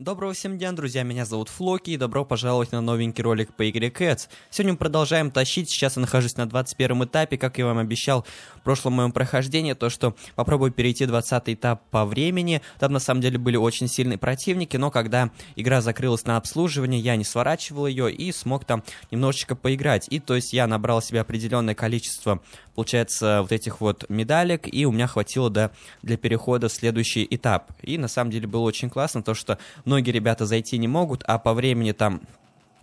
Доброго всем дня, друзья, меня зовут Флоки, и добро пожаловать на новенький ролик по игре Cats. Сегодня мы продолжаем тащить, сейчас я нахожусь на 21 этапе, как я вам обещал в прошлом моем прохождении, то что попробую перейти 20 этап по времени, там на самом деле были очень сильные противники, но когда игра закрылась на обслуживание, я не сворачивал ее и смог там немножечко поиграть, и то есть я набрал себе определенное количество, получается, вот этих вот медалек, и у меня хватило до, для перехода в следующий этап, и на самом деле было очень классно то, что многие ребята зайти не могут, а по времени там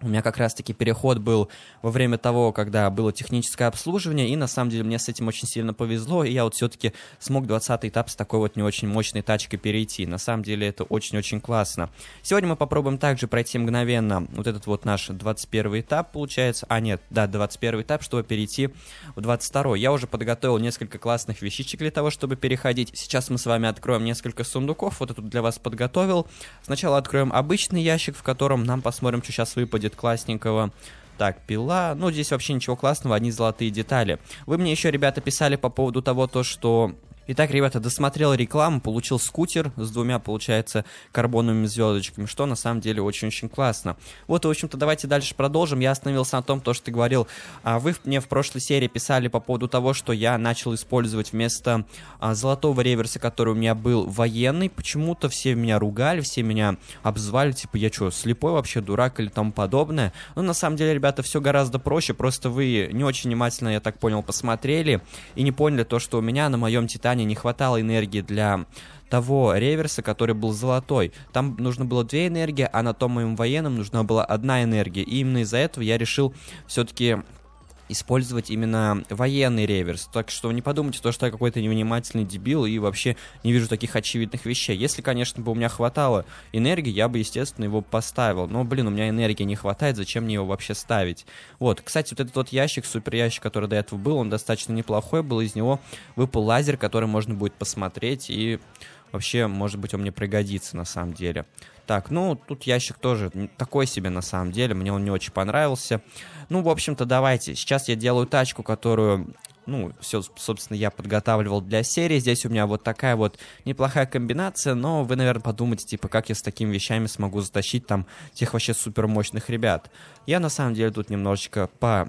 у меня как раз-таки переход был во время того, когда было техническое обслуживание, и на самом деле мне с этим очень сильно повезло, и я вот все-таки смог 20 этап с такой вот не очень мощной тачкой перейти. На самом деле это очень-очень классно. Сегодня мы попробуем также пройти мгновенно вот этот вот наш 21 этап, получается. А нет, да, 21 этап, чтобы перейти в 22. Я уже подготовил несколько классных вещичек для того, чтобы переходить. Сейчас мы с вами откроем несколько сундуков, вот эту для вас подготовил. Сначала откроем обычный ящик, в котором нам посмотрим, что сейчас выпадет будет классненького. Так, пила. Ну, здесь вообще ничего классного, одни золотые детали. Вы мне еще, ребята, писали по поводу того, то, что Итак, ребята, досмотрел рекламу, получил скутер с двумя, получается, карбоновыми звездочками, что на самом деле очень-очень классно. Вот, в общем-то, давайте дальше продолжим. Я остановился на том, то, что ты говорил. А, вы мне в прошлой серии писали по поводу того, что я начал использовать вместо а, золотого реверса, который у меня был военный. Почему-то все меня ругали, все меня обзывали, типа, я что, слепой вообще, дурак или тому подобное. Но ну, на самом деле, ребята, все гораздо проще. Просто вы не очень внимательно, я так понял, посмотрели и не поняли то, что у меня на моем Титане Титане не хватало энергии для того реверса, который был золотой. Там нужно было две энергии, а на том моем военном нужна была одна энергия. И именно из-за этого я решил все-таки использовать именно военный реверс. Так что не подумайте то, что я какой-то невнимательный дебил и вообще не вижу таких очевидных вещей. Если, конечно, бы у меня хватало энергии, я бы, естественно, его поставил. Но, блин, у меня энергии не хватает, зачем мне его вообще ставить? Вот, кстати, вот этот вот ящик, супер ящик, который до этого был, он достаточно неплохой был, из него выпал лазер, который можно будет посмотреть и Вообще, может быть, он мне пригодится на самом деле. Так, ну, тут ящик тоже такой себе на самом деле, мне он не очень понравился. Ну, в общем-то, давайте. Сейчас я делаю тачку, которую ну, все, собственно, я подготавливал для серии. Здесь у меня вот такая вот неплохая комбинация, но вы, наверное, подумаете, типа, как я с такими вещами смогу затащить там тех вообще супермощных ребят. Я, на самом деле, тут немножечко по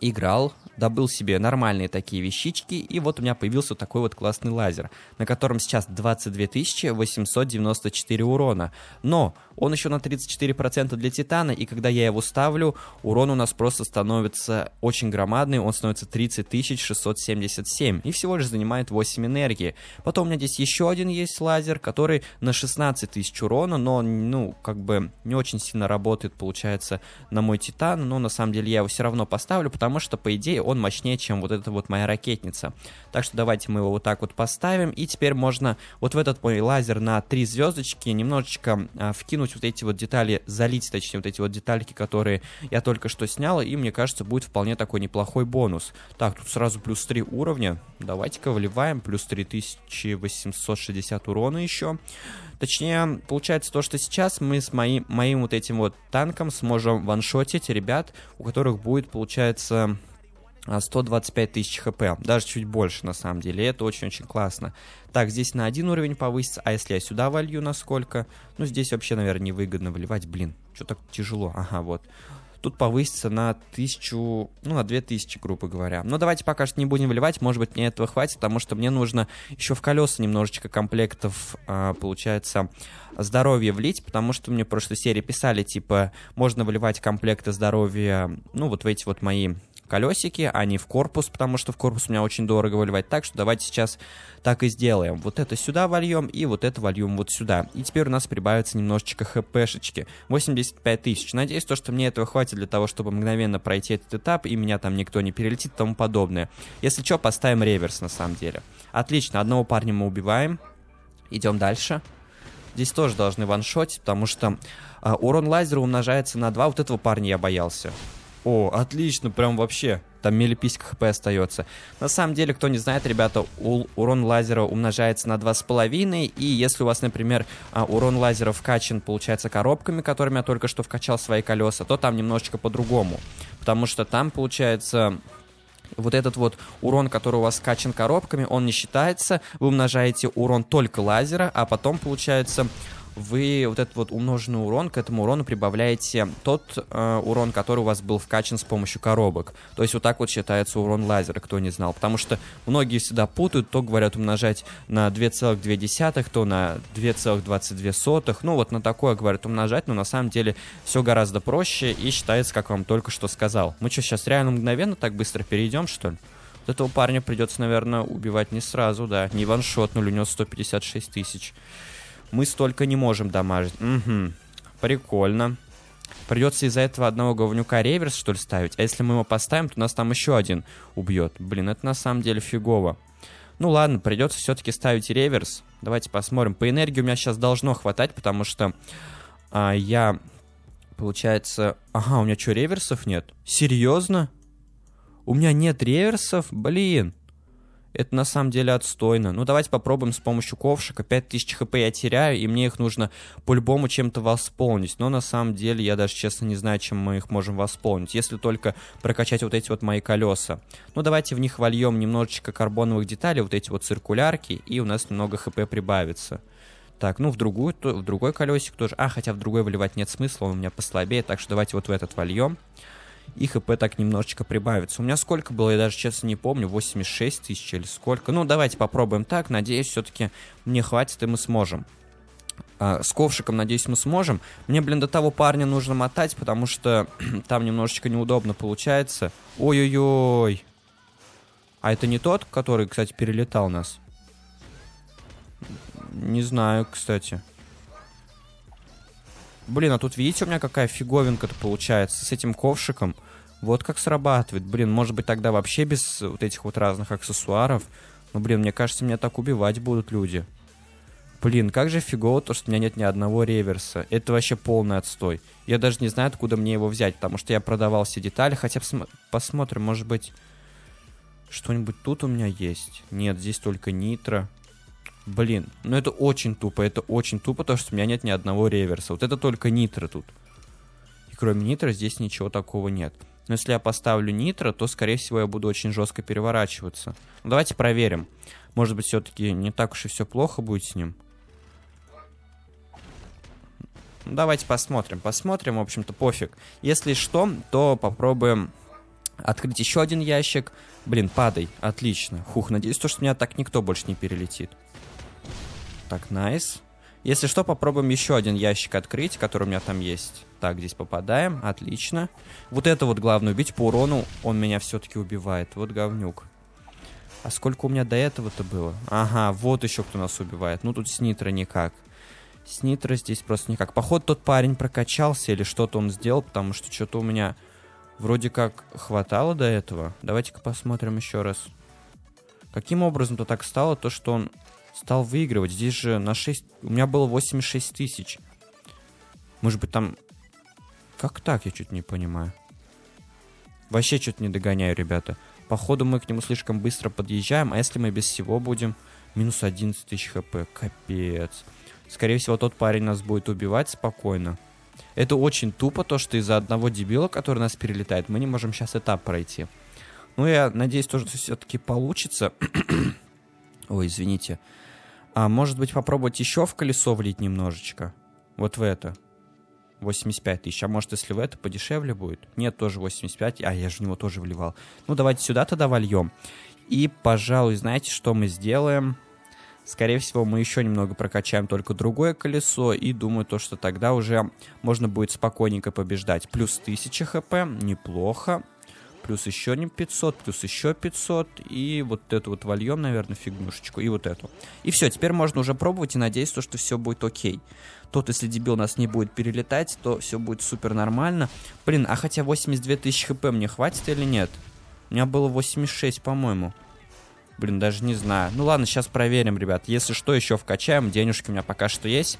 играл, добыл себе нормальные такие вещички, и вот у меня появился такой вот классный лазер, на котором сейчас 22 894 урона. Но он еще на 34% для Титана, и когда я его ставлю, урон у нас просто становится очень громадный, он становится 30 677 и всего лишь занимает 8 энергии. Потом у меня здесь еще один есть лазер, который на 16 тысяч урона, но он, ну, как бы не очень сильно работает, получается, на мой Титан, но на самом деле я его все равно поставлю, потому что, по идее, он мощнее, чем вот эта вот моя ракетница. Так что давайте мы его вот так вот поставим, и теперь можно вот в этот мой лазер на 3 звездочки немножечко а, вкинуть вернуть вот эти вот детали, залить, точнее, вот эти вот детальки, которые я только что снял, и мне кажется, будет вполне такой неплохой бонус. Так, тут сразу плюс 3 уровня. Давайте-ка вливаем плюс 3860 урона еще. Точнее, получается то, что сейчас мы с моим, моим вот этим вот танком сможем ваншотить ребят, у которых будет, получается, 125 а, тысяч хп, даже чуть больше на самом деле, это очень-очень классно. Так, здесь на один уровень повысится, а если я сюда волью насколько? Ну, здесь вообще, наверное, невыгодно выливать, блин, что так тяжело, ага, вот. Тут повысится на тысячу, ну, на две тысячи, грубо говоря. Но давайте пока что не будем выливать, может быть, мне этого хватит, потому что мне нужно еще в колеса немножечко комплектов, а, получается, здоровье влить, потому что мне в прошлой серии писали, типа, можно выливать комплекты здоровья, ну, вот в эти вот мои колесики, а не в корпус, потому что в корпус у меня очень дорого выливать. Так что давайте сейчас так и сделаем. Вот это сюда вольем, и вот это вольем вот сюда. И теперь у нас прибавится немножечко хпшечки. 85 тысяч. Надеюсь, то, что мне этого хватит для того, чтобы мгновенно пройти этот этап, и меня там никто не перелетит и тому подобное. Если что, поставим реверс на самом деле. Отлично, одного парня мы убиваем. Идем дальше. Здесь тоже должны ваншотить, потому что э, урон лазера умножается на 2. Вот этого парня я боялся. О, отлично, прям вообще. Там милиписька хп остается. На самом деле, кто не знает, ребята, урон лазера умножается на 2,5. И если у вас, например, а, урон лазера вкачан, получается, коробками, которыми я только что вкачал свои колеса, то там немножечко по-другому. Потому что там, получается, вот этот вот урон, который у вас скачан коробками, он не считается. Вы умножаете урон только лазера, а потом, получается, вы вот этот вот умноженный урон, к этому урону прибавляете тот э, урон, который у вас был вкачан с помощью коробок. То есть вот так вот считается урон лазера, кто не знал. Потому что многие всегда путают, то говорят умножать на 2,2, то на 2,22. Ну вот на такое говорят умножать, но на самом деле все гораздо проще и считается, как вам только что сказал. Мы что, сейчас реально мгновенно так быстро перейдем, что ли? этого парня придется, наверное, убивать не сразу, да. Не ваншотнули, у него 156 тысяч мы столько не можем дамажить. Угу, прикольно. Придется из-за этого одного говнюка реверс, что ли, ставить? А если мы его поставим, то нас там еще один убьет. Блин, это на самом деле фигово. Ну ладно, придется все-таки ставить реверс. Давайте посмотрим. По энергии у меня сейчас должно хватать, потому что а, я, получается... Ага, у меня что, реверсов нет? Серьезно? У меня нет реверсов? Блин это на самом деле отстойно. Ну, давайте попробуем с помощью ковшика. 5000 хп я теряю, и мне их нужно по-любому чем-то восполнить. Но на самом деле я даже, честно, не знаю, чем мы их можем восполнить. Если только прокачать вот эти вот мои колеса. Ну, давайте в них вольем немножечко карбоновых деталей, вот эти вот циркулярки, и у нас немного хп прибавится. Так, ну в другую, то, в другой колесик тоже. А, хотя в другой выливать нет смысла, он у меня послабее, так что давайте вот в этот вольем и хп так немножечко прибавится. У меня сколько было, я даже честно не помню, 86 тысяч или сколько. Ну, давайте попробуем так, надеюсь, все-таки мне хватит и мы сможем. А, с ковшиком, надеюсь, мы сможем. Мне, блин, до того парня нужно мотать, потому что там немножечко неудобно получается. Ой-ой-ой. А это не тот, который, кстати, перелетал нас? Не знаю, кстати. Блин, а тут видите, у меня какая фиговинка-то получается с этим ковшиком. Вот как срабатывает. Блин, может быть тогда вообще без вот этих вот разных аксессуаров. Но, ну, блин, мне кажется, меня так убивать будут люди. Блин, как же фигово то, что у меня нет ни одного реверса. Это вообще полный отстой. Я даже не знаю, откуда мне его взять, потому что я продавал все детали. Хотя посмотрим, может быть, что-нибудь тут у меня есть. Нет, здесь только нитро. Блин, ну это очень тупо, это очень тупо, потому что у меня нет ни одного реверса. Вот это только нитро тут. И кроме нитро здесь ничего такого нет. Но если я поставлю нитро, то, скорее всего, я буду очень жестко переворачиваться. Ну, давайте проверим. Может быть, все-таки не так уж и все плохо будет с ним. Ну, давайте посмотрим. Посмотрим, в общем-то, пофиг. Если что, то попробуем открыть еще один ящик. Блин, падай. Отлично. Хух, надеюсь, то, что меня так никто больше не перелетит. Так, найс. Nice. Если что, попробуем еще один ящик открыть, который у меня там есть. Так, здесь попадаем. Отлично. Вот это вот главное убить. По урону он меня все-таки убивает. Вот говнюк. А сколько у меня до этого-то было? Ага, вот еще кто нас убивает. Ну, тут Снитра никак. Снитра здесь просто никак. Походу, тот парень прокачался или что-то он сделал, потому что что-то у меня вроде как хватало до этого. Давайте-ка посмотрим еще раз. Каким образом-то так стало, то, что он стал выигрывать? Здесь же на 6... У меня было 86 тысяч. Может быть, там... Как так, я чуть не понимаю. Вообще чуть не догоняю, ребята. Походу, мы к нему слишком быстро подъезжаем, а если мы без всего будем... Минус 11 тысяч хп, капец. Скорее всего, тот парень нас будет убивать спокойно. Это очень тупо, то, что из-за одного дебила, который нас перелетает, мы не можем сейчас этап пройти. Ну, я надеюсь, тоже все-таки получится. Ой, извините. А может быть, попробовать еще в колесо влить немножечко? Вот в это. 85 тысяч. А может, если в это подешевле будет? Нет, тоже 85. А, я же в него тоже вливал. Ну, давайте сюда тогда вольем. И, пожалуй, знаете, что мы сделаем? Скорее всего, мы еще немного прокачаем только другое колесо, и думаю, то, что тогда уже можно будет спокойненько побеждать. Плюс 1000 хп, неплохо плюс еще не 500, плюс еще 500, и вот эту вот вольем, наверное, фигнюшечку, и вот эту. И все, теперь можно уже пробовать и надеяться, что все будет окей. Тот, если дебил нас не будет перелетать, то все будет супер нормально. Блин, а хотя 82 тысячи хп мне хватит или нет? У меня было 86, по-моему. Блин, даже не знаю. Ну ладно, сейчас проверим, ребят. Если что, еще вкачаем. Денежки у меня пока что есть.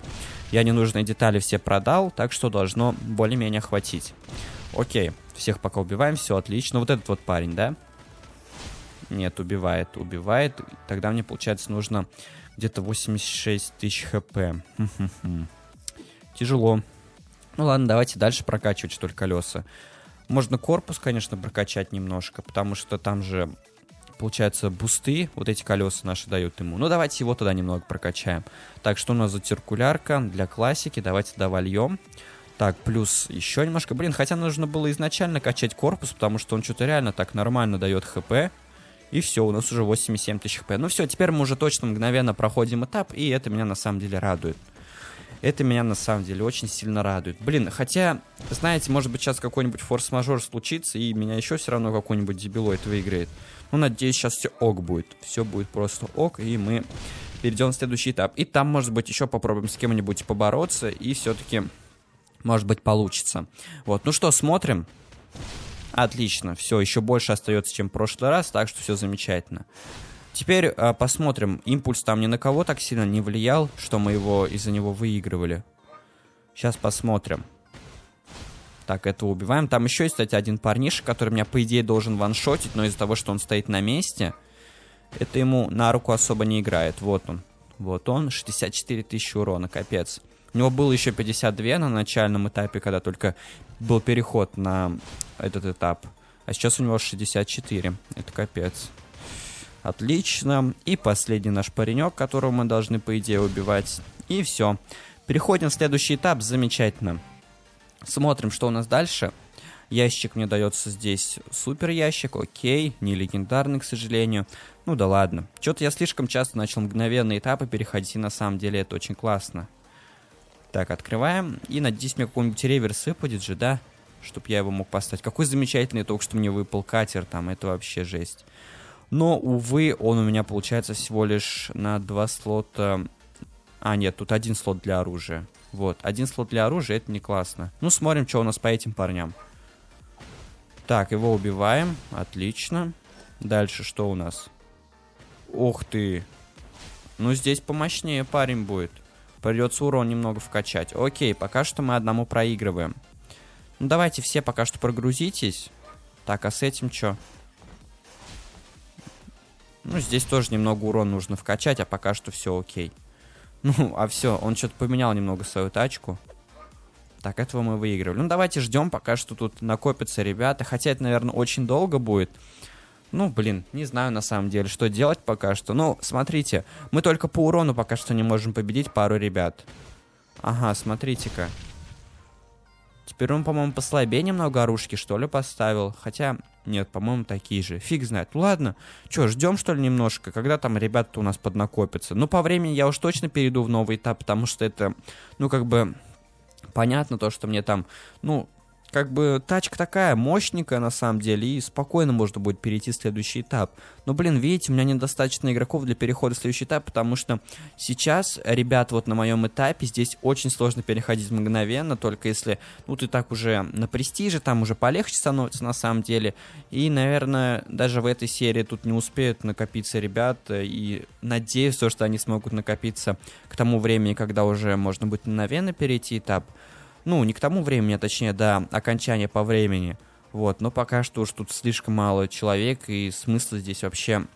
Я ненужные детали все продал, так что должно более-менее хватить. Окей, всех пока убиваем, все отлично. Вот этот вот парень, да? Нет, убивает, убивает. Тогда мне, получается, нужно где-то 86 тысяч хп. Тяжело. Ну ладно, давайте дальше прокачивать, что ли, колеса. Можно корпус, конечно, прокачать немножко, потому что там же, получается, бусты, вот эти колеса наши дают ему. Ну, давайте его тогда немного прокачаем. Так, что у нас за циркулярка для классики? Давайте довольем. Да, так, плюс еще немножко. Блин, хотя нужно было изначально качать корпус, потому что он что-то реально так нормально дает хп. И все, у нас уже 87 тысяч хп. Ну все, теперь мы уже точно мгновенно проходим этап, и это меня на самом деле радует. Это меня на самом деле очень сильно радует. Блин, хотя, знаете, может быть сейчас какой-нибудь форс-мажор случится, и меня еще все равно какой-нибудь дебилоид выиграет. Ну, надеюсь, сейчас все ок будет. Все будет просто ок, и мы перейдем в следующий этап. И там, может быть, еще попробуем с кем-нибудь побороться, и все-таки может быть, получится. Вот, ну что, смотрим. Отлично, все, еще больше остается, чем в прошлый раз, так что все замечательно. Теперь э, посмотрим, импульс там ни на кого так сильно не влиял, что мы его из-за него выигрывали. Сейчас посмотрим. Так, этого убиваем. Там еще есть, кстати, один парниша, который меня, по идее, должен ваншотить, но из-за того, что он стоит на месте, это ему на руку особо не играет. Вот он. Вот он, 64 тысячи урона, капец. Капец. У него было еще 52 на начальном этапе, когда только был переход на этот этап. А сейчас у него 64. Это капец. Отлично. И последний наш паренек, которого мы должны, по идее, убивать. И все. Переходим в следующий этап. Замечательно. Смотрим, что у нас дальше. Ящик мне дается здесь супер ящик, окей, не легендарный, к сожалению. Ну да ладно. Что-то я слишком часто начал мгновенные этапы переходить, и на самом деле это очень классно. Так, открываем. И надеюсь, мне какой-нибудь реверс выпадет же, да? Чтоб я его мог поставить. Какой замечательный только что мне выпал катер там. Это вообще жесть. Но, увы, он у меня получается всего лишь на два слота... А, нет, тут один слот для оружия. Вот, один слот для оружия, это не классно. Ну, смотрим, что у нас по этим парням. Так, его убиваем. Отлично. Дальше что у нас? Ух ты. Ну, здесь помощнее парень будет. Придется урон немного вкачать. Окей, пока что мы одному проигрываем. Ну, давайте все пока что прогрузитесь. Так, а с этим что? Ну, здесь тоже немного урон нужно вкачать, а пока что все окей. Ну, а все, он что-то поменял немного свою тачку. Так, этого мы выигрывали. Ну, давайте ждем, пока что тут накопятся ребята. Хотя это, наверное, очень долго будет. Ну, блин, не знаю на самом деле, что делать пока что. Ну, смотрите, мы только по урону пока что не можем победить пару ребят. Ага, смотрите-ка. Теперь он, по-моему, послабее немного оружки, что ли, поставил. Хотя, нет, по-моему, такие же. Фиг знает. Ну, ладно. Че, ждем, что ли, немножко, когда там ребята у нас поднакопятся? Ну, по времени я уж точно перейду в новый этап, потому что это, ну, как бы, понятно то, что мне там, ну, как бы тачка такая мощненькая на самом деле, и спокойно можно будет перейти в следующий этап. Но, блин, видите, у меня недостаточно игроков для перехода в следующий этап, потому что сейчас, ребят, вот на моем этапе здесь очень сложно переходить мгновенно, только если, ну, ты так уже на престиже, там уже полегче становится на самом деле. И, наверное, даже в этой серии тут не успеют накопиться ребята, и надеюсь, то что они смогут накопиться к тому времени, когда уже можно будет мгновенно перейти этап. Ну, не к тому времени, а точнее, до окончания по времени. Вот, но пока что уж тут слишком мало человек, и смысла здесь вообще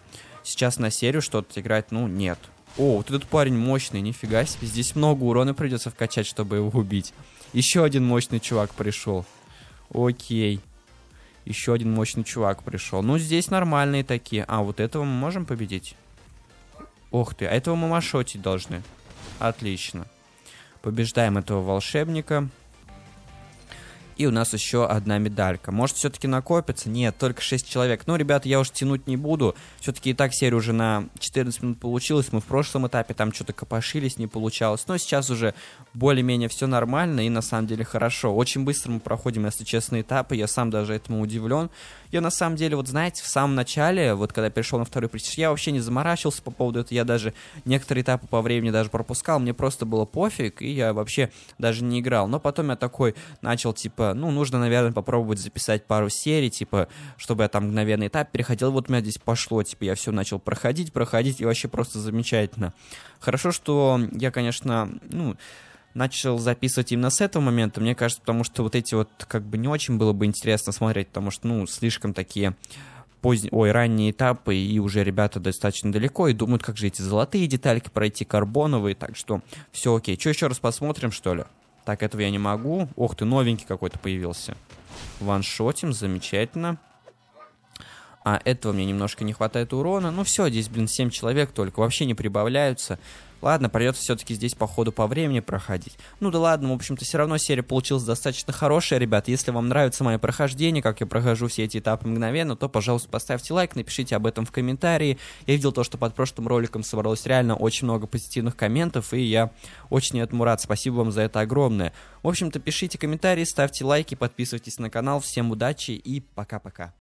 сейчас на серию что-то играть, ну, нет. О, вот этот парень мощный, нифига себе. Здесь много урона придется вкачать, чтобы его убить. Еще один мощный чувак пришел. Окей. Еще один мощный чувак пришел. Ну, здесь нормальные такие. А, вот этого мы можем победить? Ох ты, а этого мы машотить должны. Отлично. Побеждаем этого волшебника. И у нас еще одна медалька. Может, все-таки накопится? Нет, только 6 человек. Ну, ребята, я уж тянуть не буду. Все-таки и так серия уже на 14 минут получилась. Мы в прошлом этапе там что-то копошились, не получалось. Но сейчас уже более-менее все нормально и на самом деле хорошо. Очень быстро мы проходим, если честно, этапы. Я сам даже этому удивлен. Я на самом деле, вот знаете, в самом начале, вот когда перешел на второй престиж, я вообще не заморачивался по поводу этого. Я даже некоторые этапы по времени даже пропускал. Мне просто было пофиг, и я вообще даже не играл. Но потом я такой начал, типа, Типа, ну, нужно, наверное, попробовать записать пару серий, типа, чтобы я там мгновенный этап переходил, вот у меня здесь пошло, типа, я все начал проходить, проходить, и вообще просто замечательно. Хорошо, что я, конечно, ну, начал записывать именно с этого момента, мне кажется, потому что вот эти вот, как бы, не очень было бы интересно смотреть, потому что, ну, слишком такие поздние, ой, ранние этапы, и уже ребята достаточно далеко, и думают, как же эти золотые детальки пройти, карбоновые, так что все окей. Что еще раз посмотрим, что ли? Так, этого я не могу. Ох ты, новенький какой-то появился. Ваншотим, замечательно а этого мне немножко не хватает урона. Ну все, здесь, блин, 7 человек только, вообще не прибавляются. Ладно, придется все-таки здесь по ходу по времени проходить. Ну да ладно, в общем-то, все равно серия получилась достаточно хорошая, ребят. Если вам нравится мое прохождение, как я прохожу все эти этапы мгновенно, то, пожалуйста, поставьте лайк, напишите об этом в комментарии. Я видел то, что под прошлым роликом собралось реально очень много позитивных комментов, и я очень этому рад. Спасибо вам за это огромное. В общем-то, пишите комментарии, ставьте лайки, подписывайтесь на канал. Всем удачи и пока-пока.